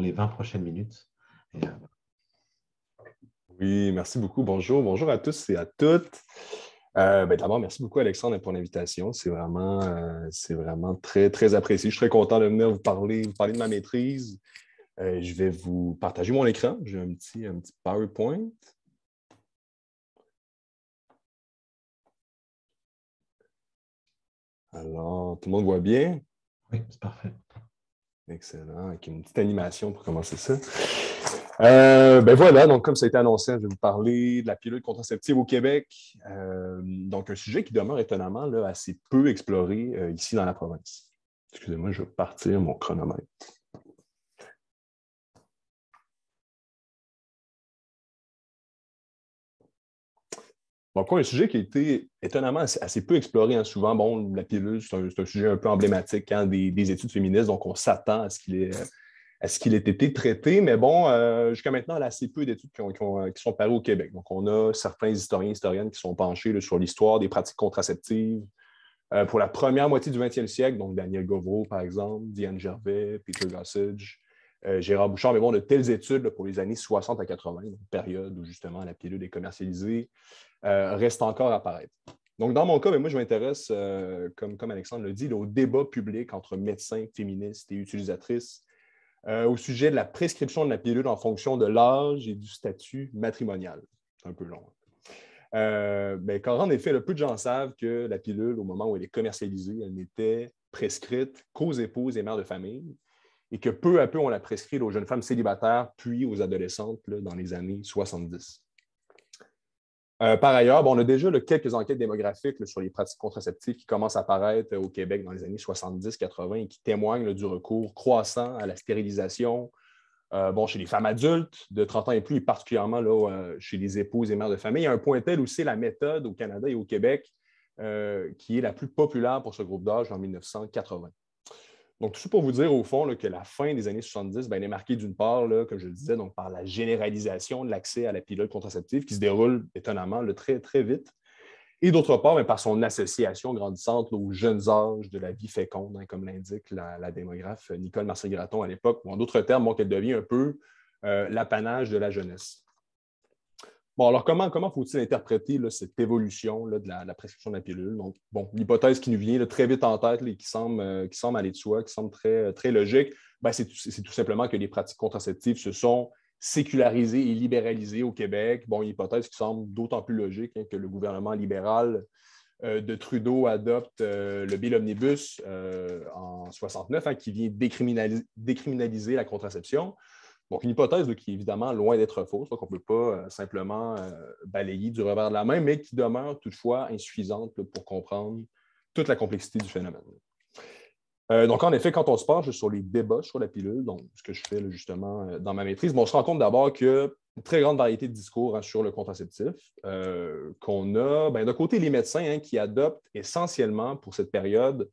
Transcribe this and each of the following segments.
les 20 prochaines minutes. Euh, oui, merci beaucoup. Bonjour, bonjour à tous et à toutes. Euh, ben, d'abord, merci beaucoup Alexandre pour l'invitation. C'est vraiment, euh, vraiment très, très apprécié. Je suis très content de venir vous parler, vous parler de ma maîtrise. je vais vous partager mon écran. J'ai un petit, un petit PowerPoint. Alors, tout le monde voit bien? Oui, c'est parfait. Excellent. Avec une petite animation pour commencer ça. Euh, ben voilà, donc comme ça a été annoncé, je vais vous parler de la pilule contraceptive au Québec. Euh, donc, un sujet qui demeure étonnamment assez peu exploré euh, ici dans la province. Excusez-moi, je vais partir mon chronomètre. Donc, un sujet qui a été étonnamment assez, peu exploré. Hein. Souvent, bon, la pilule, c'est un, sujet un peu emblématique hein, des, études féministes, donc on s'attend à ce qu'il ait, ce qu'il ait été traité. Mais bon, euh, jusqu'à maintenant, il y a assez peu d'études qui, sont parues au Québec. Donc, on a certains historiens et historiennes qui sont penchés sur l'histoire des pratiques contraceptives euh, pour la première moitié du 20e siècle, donc Daniel Gauvreau, par exemple, Diane Gervais, Peter Gossage. Euh, Gérard Bouchard, mais bon, de telles études pour les années 60 à 80, période où justement la pilule est commercialisée, euh, reste encore à paraître. Donc, dans mon cas, mais moi, je m'intéresse, euh, comme, Alexandre le dit, au débat public entre médecins, féministes et utilisatrices euh, au sujet de la prescription de la pilule en fonction de l'âge et du statut matrimonial. C'est un peu long. Hein. mais quand, en effet, peu de gens savent que la pilule, au moment où elle est commercialisée, elle n'était prescrite qu'aux épouses et mères de famille et que peu à peu, on la prescrit aux jeunes femmes célibataires, puis aux adolescentes dans les années 70. Euh, par ailleurs, bon, on a déjà quelques enquêtes démographiques sur les pratiques contraceptives qui commencent à apparaître euh, au Québec dans les années 70-80 et qui témoignent du recours croissant à la stérilisation. Euh, bon, chez les femmes adultes de 30 ans et plus, et particulièrement chez les épouses et mères de famille. Il y a un point tel aussi, la méthode au Canada et au Québec qui est la plus populaire pour ce groupe d'âge en 1980. Donc, tout ça pour vous dire, au fond, que la fin des années 70 ben, elle est marquée, d'une part, comme je le disais, donc, par la généralisation de l'accès à la pilule contraceptive qui se déroule étonnamment le très, très vite. Et d'autre part, ben, par son association grandissante aux jeunes âges de la vie féconde, hein, comme l'indique la, démographe euh, Nicole Marcel-Graton à l'époque, ou en d'autres termes, bon, qu'elle devient un peu euh, l'apanage de la jeunesse. Bon, alors comment, comment faut-il interpréter cette évolution de la, prescription de la pilule? Donc, bon, l'hypothèse qui nous vient très vite en tête et euh, qui semble, aller de soi, qui semble très, logique, ben, c'est tout, simplement que les pratiques contraceptives se sont sécularisées et libéralisées au Québec. Bon, une hypothèse qui semble d'autant plus logique hein, que le gouvernement libéral euh, de Trudeau adopte euh, le Bill Omnibus en 69, hein, qui vient décriminaliser la contraception. Donc, une hypothèse qui est évidemment loin d'être fausse, qu'on ne peut pas euh, simplement euh, balayer du revers de la main, mais qui demeure toutefois insuffisante pour comprendre toute la complexité du phénomène. Euh, donc, en effet, quand on se penche sur les débats sur la pilule, donc ce que je fais justement dans ma maîtrise, on se rend compte d'abord qu'il y a une très grande variété de discours hein, sur le contraceptif qu'on a. Ben, d'un côté, les médecins hein, qui adoptent essentiellement pour cette période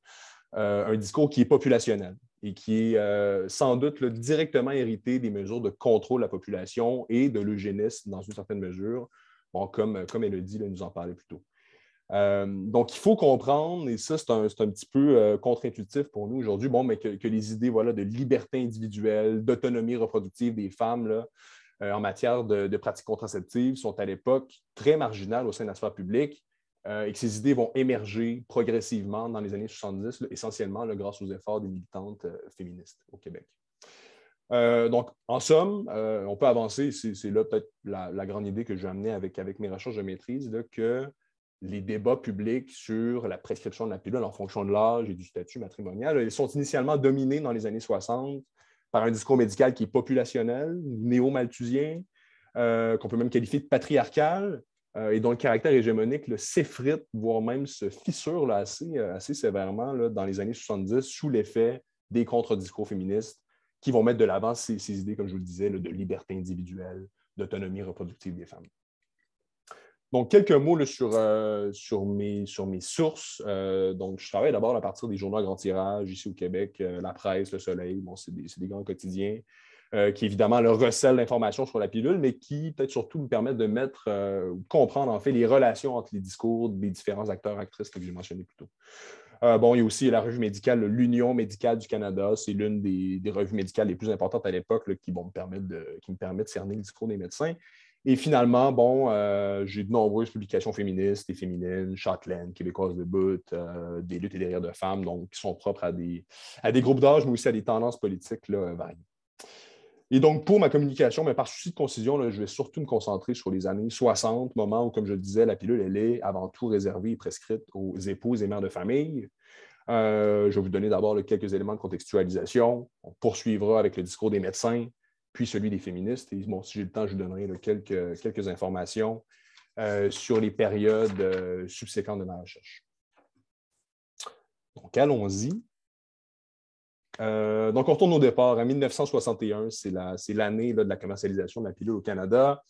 un discours qui est populationnel et qui est euh, sans doute directement hérité des mesures de contrôle de la population et de l'eugénisme dans une certaine mesure, bon, comme, euh, comme dit, elle nous en parlait plus tôt. Euh, donc, il faut comprendre, et ça, c'est un, petit peu contre-intuitif pour nous aujourd'hui, bon, mais que, les idées voilà, de liberté individuelle, d'autonomie reproductive des femmes en matière de, de pratiques contraceptives sont à l'époque très marginales au sein de la sphère publique euh, et que ces idées vont émerger progressivement dans les années 70, essentiellement grâce aux efforts des militantes euh, féministes au Québec. Euh, donc, en somme, on peut avancer, c'est là peut-être la, grande idée que j'ai amenée avec, avec mes recherches de maîtrise, que les débats publics sur la prescription de la pilule en fonction de l'âge et du statut matrimonial ils sont initialement dominés dans les années 60 par un discours médical qui est populationnel, néo-malthusien, qu'on peut même qualifier de patriarcal, euh, et dont le caractère hégémonique s'effrite, voire même se fissure euh, assez, sévèrement dans les années 70 sous l'effet des contre-discours féministes qui vont mettre de l'avant ces, idées, comme je vous le disais, de liberté individuelle, d'autonomie reproductive des femmes. Donc, quelques mots sur, euh, sur, mes, sources. donc, je travaille d'abord à partir des journaux à grand tirage ici au Québec, La Presse, Le Soleil, bon, c'est des, des, grands quotidiens. Euh, qui évidemment leur recèle l'information sur la pilule, mais qui peut-être surtout nous permettent de mettre, euh, comprendre en fait les relations entre les discours des différents acteurs, actrices que j'ai mentionnés plus tôt. Euh, bon, il y a aussi la revue médicale, l'Union médicale du Canada. C'est l'une des, revues médicales les plus importantes à l'époque qui, me permet de, qui me de cerner le discours des médecins. Et finalement, bon, j'ai de nombreuses publications féministes et féminines, Châtelaine, Québécoise de Bout, des luttes et des de femmes, donc qui sont propres à des, à des groupes d'âge, mais aussi à des tendances politiques variées. Et donc, pour ma communication, mais par souci de concision, je vais surtout me concentrer sur les années 60, moment où, comme je le disais, la pilule, elle est avant tout réservée et prescrite aux épouses et mères de famille. Euh, je vais vous donner d'abord quelques éléments de contextualisation. On poursuivra avec le discours des médecins, puis celui des féministes. Et si j'ai le temps, je vous donnerai quelques, quelques, informations euh, sur les périodes euh, subséquentes de ma recherche. Donc, allons-y. Euh, donc, on retourne au départ. En 1961, c'est l'année de la commercialisation de la pilule au Canada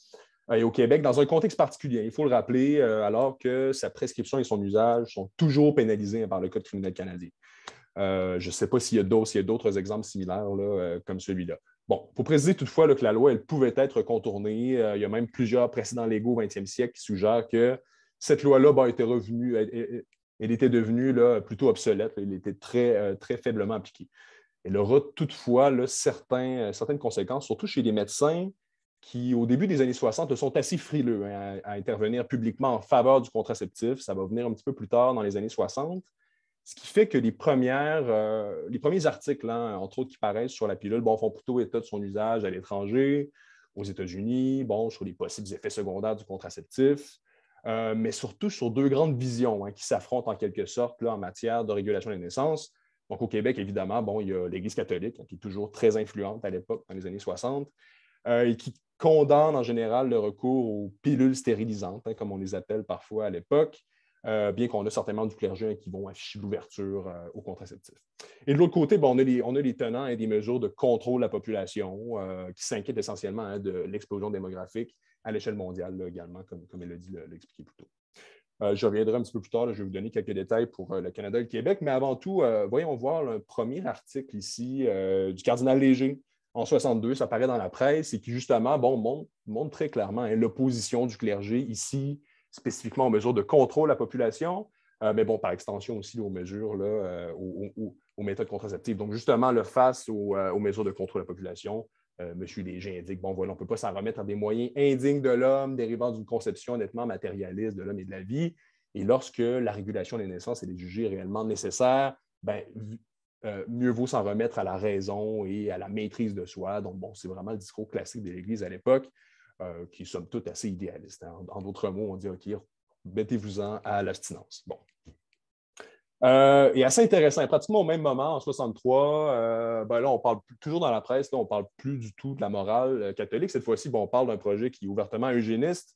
euh, et au Québec, dans un contexte particulier. Il faut le rappeler, euh, alors que sa prescription et son usage sont toujours pénalisés par le Code criminel canadien. je ne sais pas s'il y a d'autres exemples similaires comme celui-là. Bon, pour préciser toutefois que la loi, elle pouvait être contournée. il y a même plusieurs précédents légaux au 20e siècle qui suggèrent que cette loi-là ben, était revenue, elle, était devenue plutôt obsolète. Elle était très faiblement appliquée. Elle aura toutefois euh, certaines conséquences, surtout chez les médecins qui, au début des années 60, sont assez frileux hein, à, intervenir publiquement en faveur du contraceptif. Ça va venir un petit peu plus tard dans les années 60. Ce qui fait que les, premières, euh, les premiers articles, hein, entre autres, qui paraissent sur la pilule, bon, font plutôt état de son usage à l'étranger, aux États-Unis, bon, sur les possibles effets secondaires du contraceptif, euh, mais surtout sur deux grandes visions hein, qui s'affrontent en quelque sorte en matière de régulation des naissances. Donc, au Québec, évidemment, bon, il y a l'Église catholique, hein, qui est toujours très influente à l'époque, dans les années 60, euh, et qui condamne en général le recours aux pilules stérilisantes, hein, comme on les appelle parfois à l'époque, euh, bien qu'on a certainement du clergé hein, qui vont afficher l'ouverture euh, au aux contraceptifs. Et de l'autre côté, bon, on, a les, tenants et des mesures de contrôle de la population qui s'inquiètent essentiellement de l'explosion démographique à l'échelle mondiale également, comme, comme l'a expliqué plus tôt. Euh, je reviendrai un petit peu plus tard, je vais vous donner quelques détails pour euh, le Canada et le Québec, mais avant tout, euh, voyons voir le premier article ici du cardinal Léger en 62, ça paraît dans la presse et qui justement bon, montre, très clairement hein, l'opposition du clergé ici, spécifiquement aux mesures de contrôle de la population, mais bon, par extension aussi aux mesures, aux, méthodes contraceptives. Donc justement, le face aux, mesures de contrôle de la population, euh, monsieur Léger indique bon, voilà, on ne peut pas s'en remettre à des moyens indignes de l'homme, dérivant d'une conception nettement matérialiste de l'homme et de la vie. Et lorsque la régulation des naissances est jugée réellement nécessaire, ben, euh, mieux vaut s'en remettre à la raison et à la maîtrise de soi. Donc, bon, c'est vraiment le discours classique de l'Église à l'époque, euh, qui, somme toute, assez idéalistes hein. En, d'autres mots, on dit OK, mettez-vous-en à l'abstinence. Bon. Euh, et assez intéressant. Pratiquement au même moment, en 63, euh, ben là, on parle toujours dans la presse, on ne parle plus du tout de la morale euh, catholique. Cette fois-ci, on parle d'un projet qui est ouvertement eugéniste,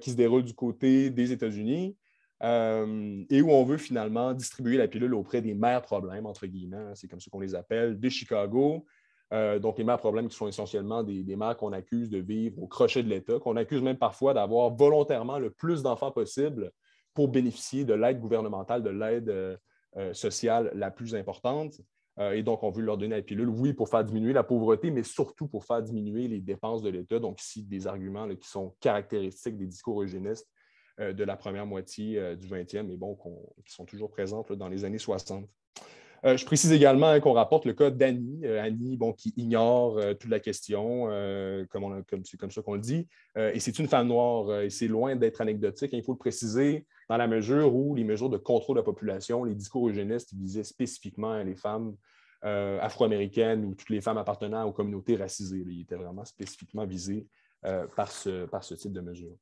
qui se déroule du côté des États-Unis et où on veut finalement distribuer la pilule auprès des mères problèmes, entre guillemets, hein. c'est comme ce qu'on les appelle, de Chicago. donc, les mères problèmes qui sont essentiellement des, des mères qu'on accuse de vivre au crochet de l'État, qu'on accuse même parfois d'avoir volontairement le plus d'enfants possible pour bénéficier de l'aide gouvernementale, de l'aide euh, euh, sociale la plus importante. Euh, et donc, on veut leur donner la pilule, oui, pour faire diminuer la pauvreté, mais surtout pour faire diminuer les dépenses de l'État. Donc, ici, des arguments qui sont caractéristiques des discours eugénistes de la première moitié du 20e, et bon, qui sont toujours présents dans les années 60. Euh, je précise également hein, qu'on rapporte le cas d'Annie. Euh, Annie, bon, qui ignore euh, toute la question, comme, on, comme, comme, ça qu'on le dit. et c'est une femme noire, et c'est loin d'être anecdotique. Hein. il faut le préciser dans la mesure où les mesures de contrôle de la population, les discours eugénistes visaient spécifiquement hein, les femmes afro-américaines ou toutes les femmes appartenant aux communautés racisées. Il était vraiment spécifiquement visés par, ce, par ce type de mesures.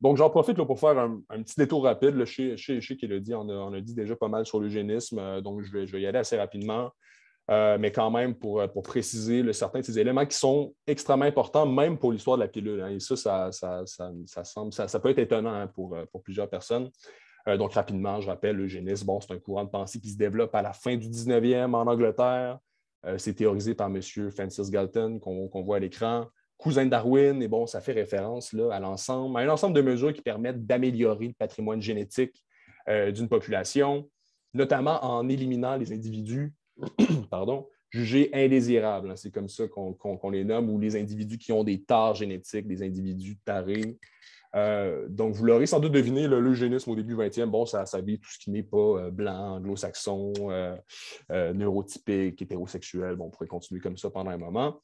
Donc, j'en profite pour faire un, petit détour rapide. le chez, chez, chez dit, on a, on dit déjà pas mal sur l'eugénisme, euh, donc je vais, y aller assez rapidement. Euh, mais quand même, pour, préciser certains de ces éléments qui sont extrêmement importants, même pour l'histoire de la pilule. Hein. et ça, ça, semble, ça, peut être étonnant hein, euh, pour, plusieurs personnes. donc, rapidement, je rappelle, l'eugénisme, bon, c'est un courant de pensée qui se développe à la fin du 19e en Angleterre. c'est théorisé par M. Francis Galton, qu'on voit à l'écran cousin Darwin, et bon, ça fait référence à l'ensemble, à un ensemble de mesures qui permettent d'améliorer le patrimoine génétique euh, d'une population, notamment en éliminant les individus pardon, jugés indésirables. Hein. c'est comme ça qu'on, les nomme, ou les individus qui ont des tares génétiques, des individus tarés. Euh, donc, vous l'aurez sans doute deviné, le l'eugénisme au début 20e, bon, ça, ça tout ce qui n'est pas euh, blanc, anglo-saxon, neurotypique, hétérosexuel. Bon, on pourrait continuer comme ça pendant un moment.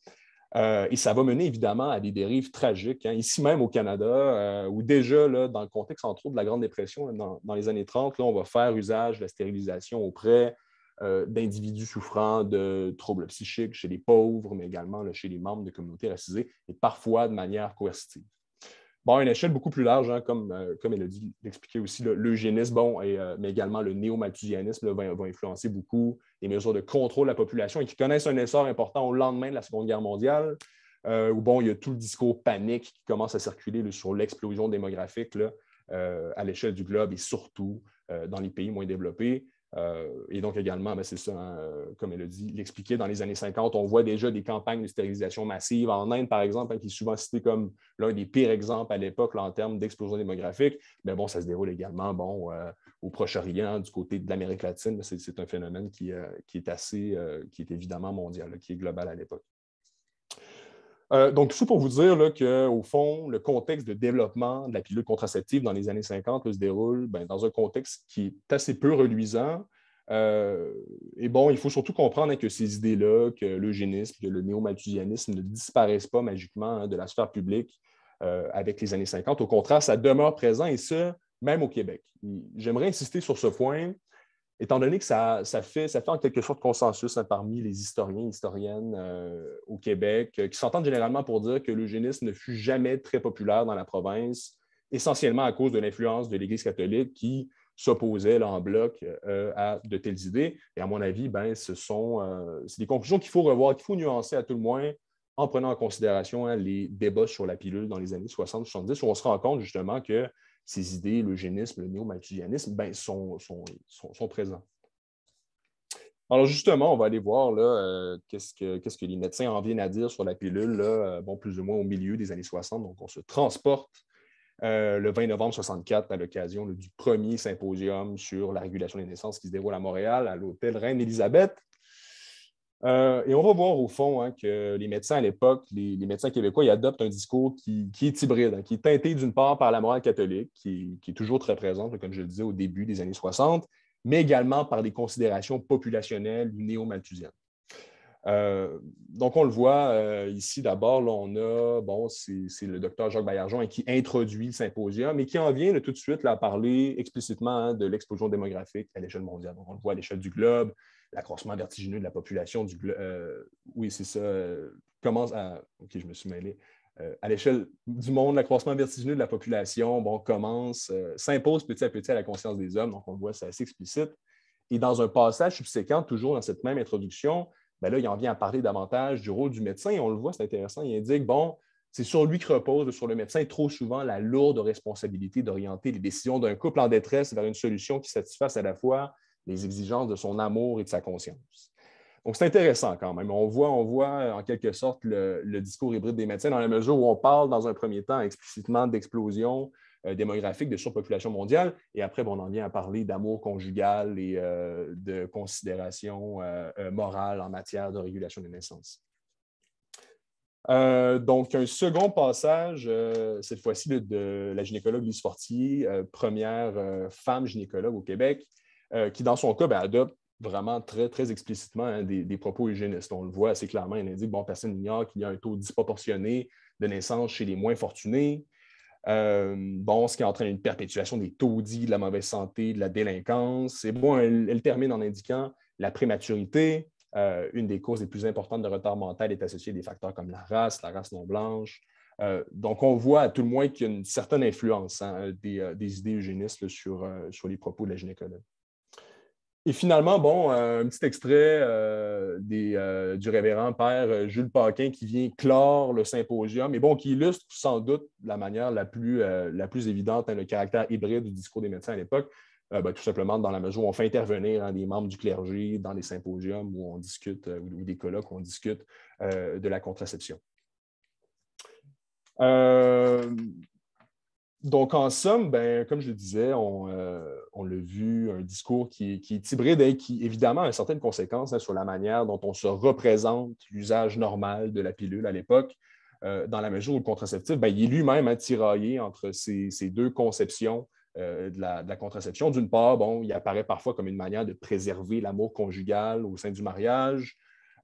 Euh, et ça va mener évidemment à des dérives tragiques. Hein. Ici même au Canada, euh, où déjà, dans le contexte entre autres de la Grande Dépression, dans, les années 30, on va faire usage de la stérilisation auprès euh, d'individus souffrant de troubles psychiques chez les pauvres, mais également chez les membres de communautés racisées, et parfois de manière coercitive. Bon, une échelle beaucoup plus large, hein, comme, euh, comme elle a dit, aussi l'eugénisme, bon, euh, mais également le néo-malthusianisme va, influencer beaucoup les mesures de contrôle de la population et qui connaissent un essor important au lendemain de la Seconde Guerre mondiale, euh, où bon, il y a tout le discours panique qui commence à circuler sur l'explosion démographique à l'échelle du globe et surtout dans les pays moins développés. Euh, et donc également, ben, c'est ça, hein, euh, comme elle le dit, l'expliquer dans les années 50, on voit déjà des campagnes de stérilisation massive en Inde, par exemple, hein, qui est souvent cité comme l'un des pires exemples à l'époque en termes d'explosion démographique. Mais bon, ça se déroule également bon, euh, au Proche-Orient, du côté de l'Amérique latine. C'est, un phénomène qui, est assez, qui est évidemment mondial, qui est global à l'époque. Euh, donc, tout ça pour vous dire qu'au fond, le contexte de développement de la pilule contraceptive dans les années 50 se déroule ben, dans un contexte qui est assez peu reluisant. Euh, et bon, il faut surtout comprendre hein, que ces idées-là, que l'eugénisme, que le néo-malthusianisme ne disparaissent pas magiquement hein, de la sphère publique euh, avec les années 50. Au contraire, ça demeure présent et ce, même au Québec. J'aimerais insister sur ce point étant donné que ça, fait, ça fait en quelque sorte consensus parmi les historiens et historiennes euh, au Québec, euh, qui s'entendent généralement pour dire que l'eugénisme ne fut jamais très populaire dans la province, essentiellement à cause de l'influence de l'Église catholique qui s'opposait en bloc euh, à de telles idées. Et à mon avis, ben, ce sont des conclusions qu'il faut revoir, qu'il faut nuancer à tout le moins en prenant en considération hein, les débats sur la pilule dans les années 60-70, où on se rend compte justement que ces idées, l'eugénisme, le néo-malthusianisme, ben, sont, sont, présents. Alors justement, on va aller voir euh, qu'est-ce, que, que les médecins en viennent à dire sur la pilule, euh, bon, plus ou moins au milieu des années 60. Donc, on se transporte euh, le 20 novembre 64 à l'occasion du premier symposium sur la régulation des naissances qui se déroule à Montréal, à l'hôtel Reine-Élisabeth. Euh, et on va voir au fond hein, que les médecins à l'époque, les, médecins québécois, ils adoptent un discours qui, est hybride, hein, qui est teinté d'une part par la morale catholique, qui, est toujours très présente, comme je le disais au début des années 60, mais également par des considérations populationnelles néo-malthusiennes. Euh, donc, on le voit euh, ici d'abord, là, on a, bon, c'est le docteur Jacques Baillargeon hein, qui introduit le symposium et qui en vient tout de suite à parler explicitement de l'explosion démographique à l'échelle mondiale. Donc, on le voit à l'échelle du globe, l'accroissement vertigineux de la population du euh, oui, c'est ça, euh, commence à. OK, je me suis mêlé. Euh, à l'échelle du monde, l'accroissement vertigineux de la population bon, commence, s'impose petit à petit à la conscience des hommes, donc on le voit, c'est assez explicite. Et dans un passage subséquent, toujours dans cette même introduction, ben là, il en vient à parler davantage du rôle du médecin. Et on le voit, c'est intéressant. Il indique, bon, c'est sur lui que repose, sur le médecin, trop souvent la lourde responsabilité d'orienter les décisions d'un couple en détresse vers une solution qui satisfasse à la fois les exigences de son amour et de sa conscience. Donc, c'est intéressant quand même. On voit, on voit euh, en quelque sorte le, discours hybride des médecins dans la mesure où on parle dans un premier temps explicitement d'explosion euh, démographique, de surpopulation mondiale, et après, on en vient à parler d'amour conjugal et euh, de considération morale en matière de régulation des naissances. donc, un second passage, cette fois-ci, de, de, la gynécologue Lise Fortier, première femme gynécologue au Québec, euh, qui, dans son cas, ben, adopte vraiment très, très explicitement hein, des, propos eugénistes. On le voit assez clairement. Il indique bon, personne n'ignore qu'il y a un taux disproportionné de naissance chez les moins fortunés. Euh, bon, ce qui entraîne une perpétuation des taudis, de la mauvaise santé, de la délinquance. Et bon, elle, termine en indiquant la prématurité. Euh, une des causes les plus importantes de retard mental est associée à des facteurs comme la race, la race non blanche. donc, on voit à tout le moins qu'il y a une certaine influence hein, des, idées eugénistes sur, sur les propos de la gynécologue. Et finalement, bon, euh, un petit extrait euh, euh, du révérend père Jules Paquin qui vient clore le symposium, et bon, qui illustre sans doute la manière la plus, la plus évidente, hein, le caractère hybride du discours des médecins à l'époque, ben, tout simplement dans la mesure où on fait intervenir hein, des membres du clergé dans les symposiums où on discute, ou des colloques où on discute de la contraception donc, en somme, ben, comme je le disais, euh, on, l'a vu, un discours qui, est hybride et qui, évidemment, a certaines conséquences hein, sur la manière dont on se représente l'usage normal de la pilule à l'époque, euh, dans la mesure où le contraceptif, ben, il est lui-même attiraillé hein, entre ces, deux conceptions euh, de, la, contraception. D'une part, bon, il apparaît parfois comme une manière de préserver l'amour conjugal au sein du mariage.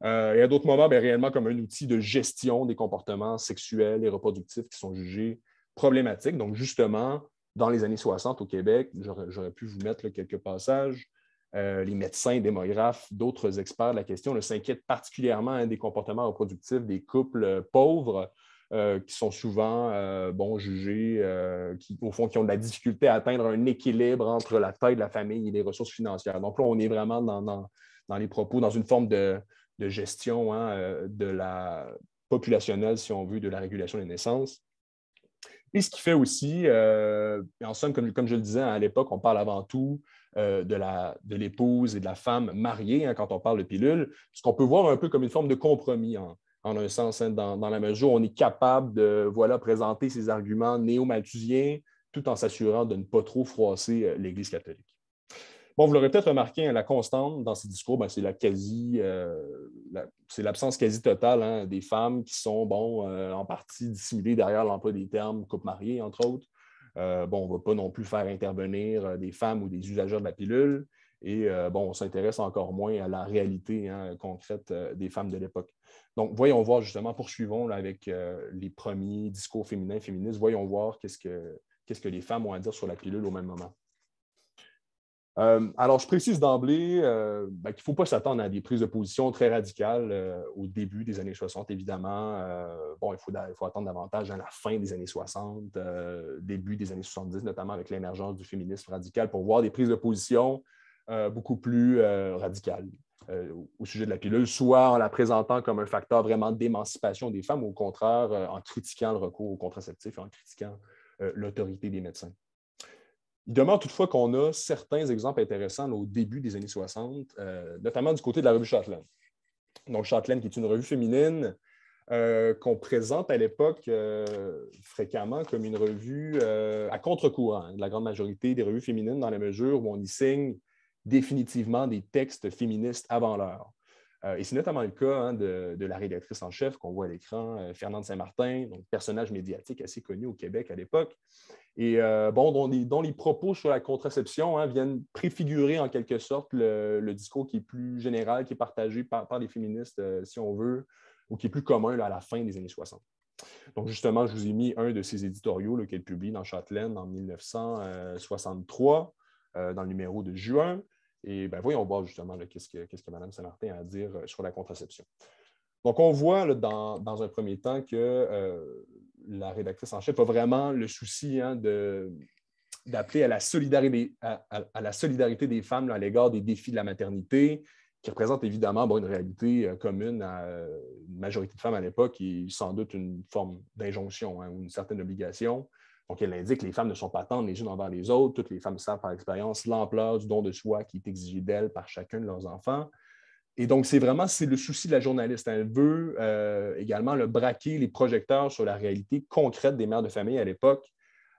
et à d'autres moments, ben, réellement comme un outil de gestion des comportements sexuels et reproductifs qui sont jugés problématique. Donc, justement, dans les années 60 au Québec, j'aurais pu vous mettre quelques passages. Euh, les médecins, démographes, d'autres experts de la question s'inquiètent particulièrement hein, des comportements reproductifs des couples euh, pauvres euh, qui sont souvent bon, jugés, qui au fond ont de la difficulté à atteindre un équilibre entre la taille de la famille et les ressources financières. Donc là, on est vraiment dans, les propos, dans une forme de, gestion hein, de la populationnelle, si on veut, de la régulation des naissances. Et ce qui fait aussi, euh, en somme, comme, je le disais à l'époque, on parle avant tout euh, de l'épouse et de la femme mariée hein, quand on parle de pilule, ce qu'on peut voir un peu comme une forme de compromis en, un sens, hein, dans, la mesure où on est capable de voilà, présenter ses arguments néo-malthusiens tout en s'assurant de ne pas trop froisser euh, l'Église catholique. Bon, vous l'aurez peut-être remarqué, hein, la constante dans ces discours, ben, euh, c'est l'absence quasi totale hein, des femmes qui sont, bon, euh, en partie dissimulées derrière l'emploi des termes coupe mariée, entre autres. Euh, bon, on ne va pas non plus faire intervenir des femmes ou des usagers de la pilule. Et bon, on s'intéresse encore moins à la réalité hein, concrète des femmes de l'époque. Donc, voyons voir justement, poursuivons avec les premiers discours féminins, féministes, voyons voir qu'est-ce que les femmes ont à dire sur la pilule au même moment. Euh, alors, je précise d'emblée euh, ben, qu'il ne faut pas s'attendre à des prises de position très radicales euh, au début des années 60, évidemment. bon, il faut, il faut, attendre davantage à la fin des années 60, début des années 70, notamment avec l'émergence du féminisme radical, pour voir des prises de position beaucoup plus radicales au sujet de la pilule, soit en la présentant comme un facteur vraiment d'émancipation des femmes, ou au contraire, en critiquant le recours aux contraceptifs et en critiquant l'autorité des médecins. Il demeure toutefois qu'on a certains exemples intéressants au début des années 60, euh, notamment du côté de la revue Châtelaine. Donc, Châtelaine, qui est une revue féminine euh, qu'on présente à l'époque euh, fréquemment comme une revue à contre-courant hein, de la grande majorité des revues féminines, dans la mesure où on y signe définitivement des textes féministes avant l'heure. Euh, et c'est notamment le cas hein, de, la rédactrice en chef qu'on voit à l'écran, euh, Fernande Saint-Martin, personnage médiatique assez connu au Québec à l'époque, et euh, bon, dont les, propos sur la contraception hein, viennent préfigurer en quelque sorte le, discours qui est plus général, qui est partagé par, les féministes, si on veut, ou qui est plus commun à la fin des années 60. Donc, justement, je vous ai mis un de ses éditoriaux qu'elle publie dans Châtelaine en 1963, dans le numéro de juin. Et ben, voyons voir justement qu'est-ce que, Mme Saint-Martin a à dire euh, sur la contraception. Donc, on voit dans, un premier temps que euh, la rédactrice en chef a vraiment le souci hein, d'appeler à la, solidarité, à, la solidarité des femmes à l'égard des défis de la maternité, qui représente évidemment une réalité euh, commune à une majorité de femmes à l'époque et sans doute une forme d'injonction hein, ou une certaine obligation. Donc, elle indique que les femmes ne sont pas tendres les unes envers les autres. Toutes les femmes savent par expérience l'ampleur du don de soi qui est exigé d'elles par chacun de leurs enfants. Et donc, c'est vraiment c'est le souci de la journaliste. Elle veut euh, également le braquer les projecteurs sur la réalité concrète des mères de famille à l'époque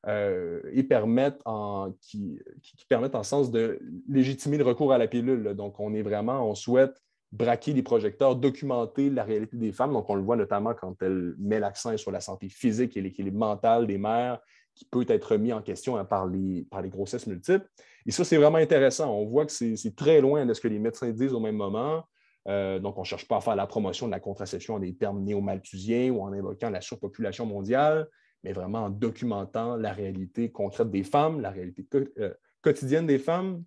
euh, et permettre en, qui, qui, permettent en sens de légitimer le recours à la pilule. Donc, on est vraiment, on souhaite braquer les projecteurs, documenter la réalité des femmes. Donc, on le voit notamment quand elle met l'accent sur la santé physique et l'équilibre mental des mères qui peut être remis en question hein, par, les, grossesses multiples. Et ça, c'est vraiment intéressant. On voit que c'est très loin de ce que les médecins disent au même moment. Euh, donc, on ne cherche pas à faire la promotion de la contraception en des termes néo-malthusiens ou en invoquant la surpopulation mondiale, mais vraiment en documentant la réalité concrète des femmes, la réalité euh, quotidienne des femmes.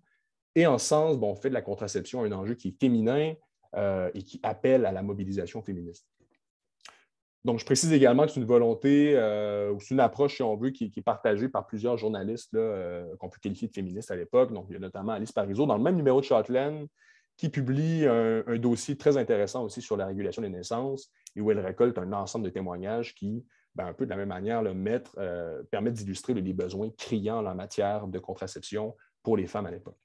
Et en sens, bon, on fait de la contraception un enjeu qui est féminin euh, et qui appelle à la mobilisation féministe. Donc, je précise également que c'est une volonté euh, ou c'est une approche, si on veut, qui, est partagée par plusieurs journalistes euh, qu'on peut qualifier de féministes à l'époque. Donc, il y a notamment Alice Parizeau dans le même numéro de Châtelaine qui publie un, dossier très intéressant aussi sur la régulation des naissances et où elle récolte un ensemble de témoignages qui, ben, un peu de la même manière, le euh, permettent d'illustrer les besoins criants en matière de contraception pour les femmes à l'époque.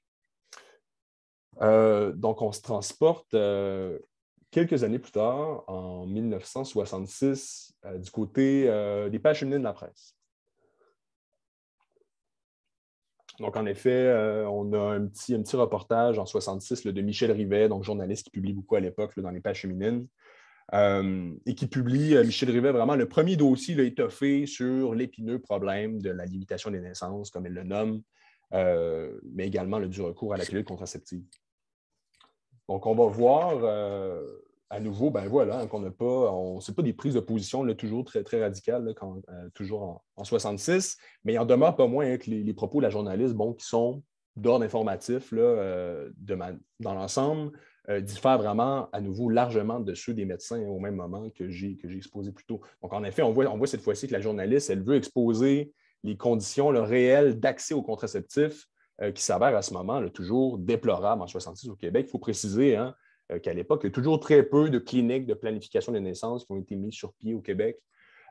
donc, on se transporte Quelques années plus tard, en 1966, euh, du côté euh, des pages féminines de la presse. Donc, en effet, euh, on a un petit, un petit reportage en 1966 de Michel Rivet, donc journaliste qui publie beaucoup à l'époque dans les pages féminines, et qui publie, Michel Rivet, vraiment le premier dossier étoffé sur l'épineux problème de la limitation des naissances, comme elle le nomme, mais également le du recours à la pilule contraceptive. Donc, on va voir euh, à nouveau, ben voilà, hein, qu'on n'a pas, on sait pas des prises de position toujours très, très radicales, euh, toujours en, 1966. 66, mais il en demeure pas moins hein, que les, propos de la journaliste, bon, qui sont d'ordre informatif là, euh, dans l'ensemble, diffèrent vraiment à nouveau largement de ceux des médecins hein, au même moment que j'ai exposé plus tôt. Donc, en effet, on voit, cette fois-ci que la journaliste, elle veut exposer les conditions le réelles d'accès aux contraceptifs euh, qui s'avère à ce moment toujours déplorable en 1966 au Québec. Il faut préciser hein, euh, qu'à l'époque, il y a toujours très peu de cliniques de planification des naissances qui ont été mises sur pied au Québec.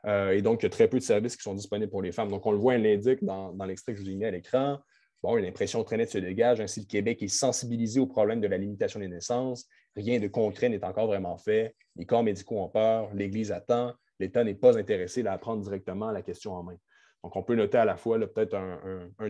Euh, et donc, il y a très peu de services qui sont disponibles pour les femmes. Donc, on le voit, elle l'indique dans, l'extrait que je vous ai mis à l'écran. Bon, une impression très nette se dégage. Ainsi, le Québec est sensibilisé au problème de la limitation des naissances. Rien de concret n'est encore vraiment fait. Les corps médicaux ont peur. L'Église attend. L'État n'est pas intéressé à prendre directement la question en main. Donc, on peut noter à la fois peut-être un,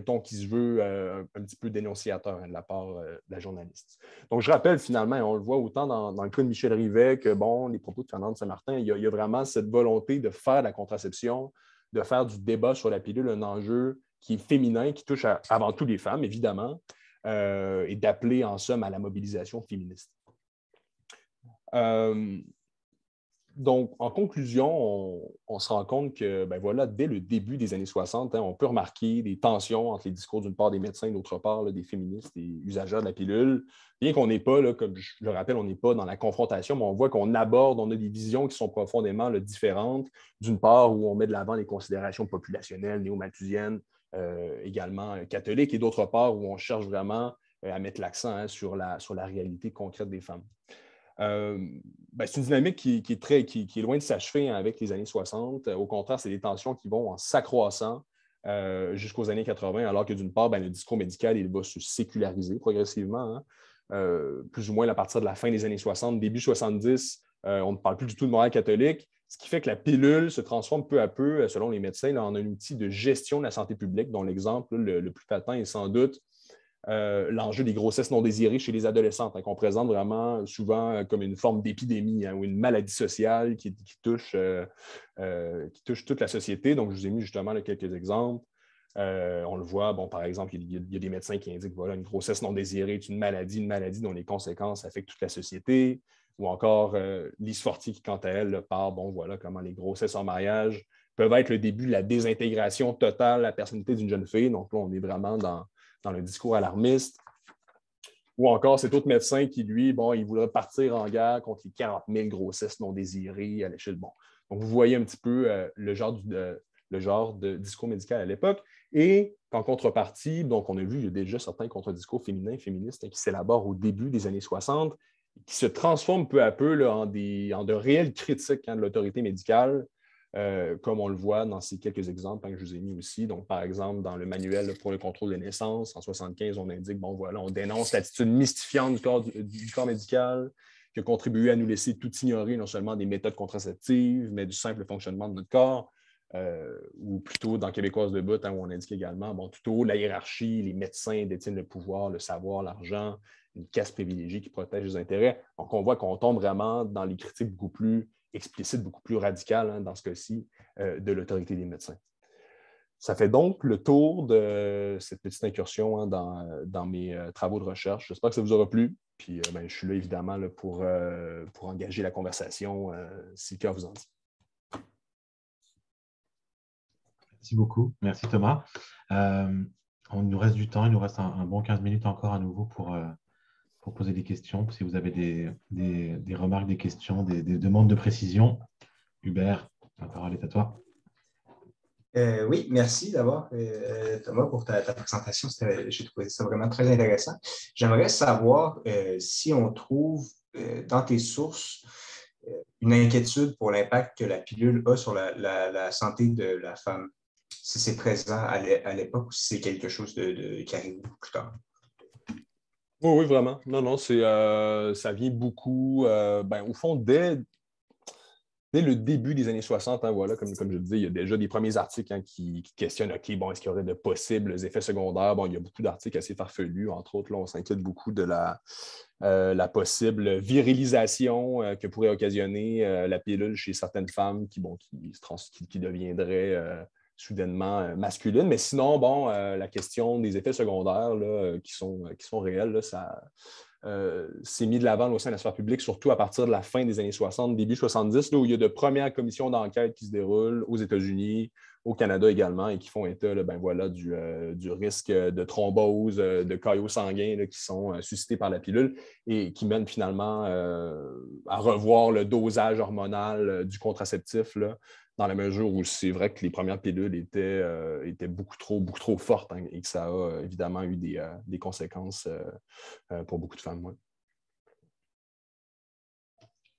ton qui se veut euh, un, petit peu dénonciateur hein, de la part euh, de la journaliste. Donc, je rappelle finalement, on le voit autant dans, le cas de Michel Rivet que bon, les propos de Fernande Saint-Martin, il, y a vraiment cette volonté de faire de la contraception, de faire du débat sur la pilule un enjeu qui est féminin, qui touche avant tout les femmes, évidemment, euh, et d'appeler en somme à la mobilisation féministe. Donc, en conclusion, on, se rend compte que, ben voilà, dès le début des années 60, hein, on peut remarquer des tensions entre les discours d'une part des médecins et d'autre part des féministes et usagers de la pilule. Bien qu'on n'est pas, comme je le rappelle, on n'est pas dans la confrontation, mais on voit qu'on aborde, on a des visions qui sont profondément différentes. D'une part, où on met de l'avant les considérations populationnelles, néo-malthusiennes, euh, également euh, catholiques, et d'autre part, où on cherche vraiment euh, à mettre l'accent hein, sur la réalité concrète des femmes. Euh, ben, c'est une dynamique qui, est très, loin de s'achever avec les années 60. Au contraire, c'est des tensions qui vont en s'accroissant euh, jusqu'aux années 80, alors que d'une part, ben, le discours médical il va se séculariser progressivement. Hein. Euh, plus ou moins à partir de la fin des années 60, début 70, on ne parle plus du tout de morale catholique, ce qui fait que la pilule se transforme peu à peu, selon les médecins, en un outil de gestion de la santé publique, dont l'exemple le, le plus patent est sans doute euh, l'enjeu des grossesses non désirées chez les adolescentes, hein, qu'on présente vraiment souvent euh, comme une forme d'épidémie hein, ou une maladie sociale qui, touche, euh, qui touche toute la société. Donc, je vous ai mis justement quelques exemples. on le voit, bon, par exemple, il y, a, des médecins qui indiquent voilà, une grossesse non désirée est une maladie, une maladie dont les conséquences affectent toute la société. Ou encore Lise Fortier qui, quant à elle, parle bon, voilà comment les grossesses en mariage peuvent être le début de la désintégration totale de la personnalité d'une jeune fille. Donc là, on est vraiment dans, dans le discours alarmiste. Ou encore cet autre médecin qui, lui, bon, il voudrait partir en guerre contre les 40 000 grossesses non désirées à l'échelle. Bon. Donc, vous voyez un petit peu euh, le, genre de, le genre de discours médical à l'époque. Et en contrepartie, donc on a vu, déjà certains contre-discours féminins, féministes hein, qui s'élaborent au début des années 60, qui se transforment peu à peu en, de réelles critiques hein, de l'autorité médicale, euh, comme on le voit dans ces quelques exemples hein, que je vous ai mis aussi. Donc, par exemple, dans le manuel pour le contrôle des naissances, en 75, on indique, bon, voilà, on dénonce l'attitude mystifiante du corps, médical qui a contribué à nous laisser tout ignorer, non seulement des méthodes contraceptives, mais du simple fonctionnement de notre corps. Euh, ou plutôt dans Québécoise de but, hein, où on indique également, bon, tout la hiérarchie, les médecins détiennent le pouvoir, le savoir, l'argent, une casse privilégiée qui protège les intérêts. Donc, on voit qu'on tombe vraiment dans les critiques beaucoup plus explicite, beaucoup plus radicale hein, dans ce cas-ci euh, de l'autorité des médecins. Ça fait donc le tour de cette petite incursion hein, dans, dans, mes euh, travaux de recherche. J'espère que ça vous aura plu. Puis euh, ben, je suis là évidemment là, pour, pour engager la conversation si le cœur vous en dit. Merci beaucoup. Merci Thomas. on nous reste du temps. Il nous reste un, un bon 15 minutes encore à nouveau pour, pour poser des questions. Si vous avez des, remarques, des questions, des, demandes de précision, Hubert, la parole est à toi. Euh, oui, merci d'abord, euh, Thomas, pour ta, présentation. J'ai trouvé ça vraiment très intéressant. J'aimerais savoir euh, si on trouve dans tes sources une inquiétude pour l'impact que la pilule a sur la, santé de la femme, si c'est présent à l'époque ou si c'est quelque chose de, de, qui arrive plus tard. Oui, vraiment. Non, non, c'est, euh, ça vient beaucoup. Euh, ben, au fond, dès, dès le début des années 60, hein, voilà, comme, comme je le dis, il y a déjà des premiers articles hein, qui, questionnent OK, bon, est-ce qu'il y aurait de possibles effets secondaires Bon, il y a beaucoup d'articles assez farfelus. Entre autres, là, on s'inquiète beaucoup de la, euh, la possible virilisation que pourrait occasionner la pilule chez certaines femmes qui, bon, qui, qui, qui deviendraient soudainement euh, masculine. Mais sinon, bon, euh, la question des effets secondaires euh, qui, sont, qui sont réels, là, ça s'est mis de l'avant au sein de la sphère publique, surtout à partir de la fin des années 60, début 70, là, où il y a de premières commissions d'enquête qui se déroulent aux États-Unis, au Canada également, et qui font état ben voilà, du, risque de thrombose, de caillots sanguins qui sont suscités par la pilule et qui mènent finalement à revoir le dosage hormonal du contraceptif là, dans la mesure où c'est vrai que les premières pilules étaient, euh, étaient beaucoup, trop, beaucoup trop fortes hein, et que ça a euh, évidemment eu des, euh, des conséquences pour beaucoup de femmes.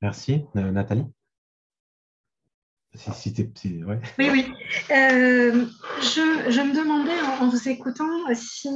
Merci. Nathalie? Si, si, si, ouais. Oui, oui. Je, je, me demandais en vous écoutant si